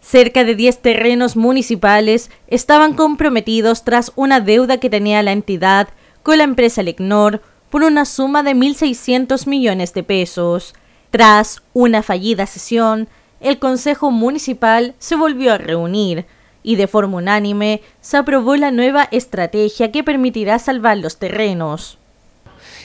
Cerca de 10 terrenos municipales estaban comprometidos tras una deuda que tenía la entidad con la empresa Lecnor por una suma de 1.600 millones de pesos. Tras una fallida sesión, el Consejo Municipal se volvió a reunir y de forma unánime se aprobó la nueva estrategia que permitirá salvar los terrenos.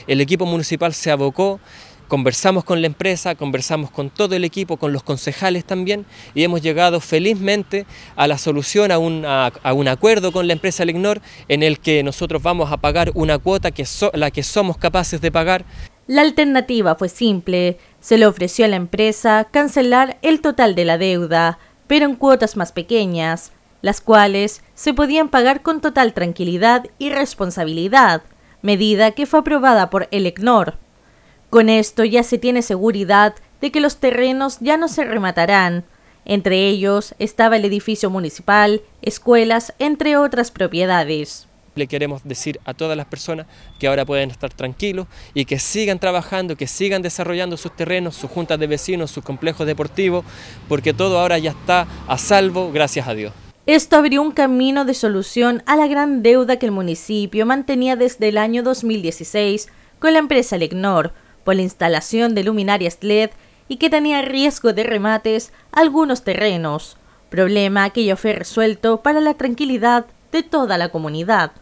El equipo municipal se abocó Conversamos con la empresa, conversamos con todo el equipo, con los concejales también y hemos llegado felizmente a la solución, a un, acuerdo con la empresa Elecnor en el que nosotros vamos a pagar una cuota que la que somos capaces de pagar. La alternativa fue simple, se le ofreció a la empresa cancelar el total de la deuda, pero en cuotas más pequeñas, las cuales se podían pagar con total tranquilidad y responsabilidad, medida que fue aprobada por el con esto ya se tiene seguridad de que los terrenos ya no se rematarán. Entre ellos estaba el edificio municipal, escuelas, entre otras propiedades. Le queremos decir a todas las personas que ahora pueden estar tranquilos y que sigan trabajando, que sigan desarrollando sus terrenos, sus juntas de vecinos, sus complejos deportivos, porque todo ahora ya está a salvo, gracias a Dios. Esto abrió un camino de solución a la gran deuda que el municipio mantenía desde el año 2016 con la empresa Legnor, por la instalación de luminarias LED y que tenía riesgo de remates algunos terrenos, problema que ya fue resuelto para la tranquilidad de toda la comunidad.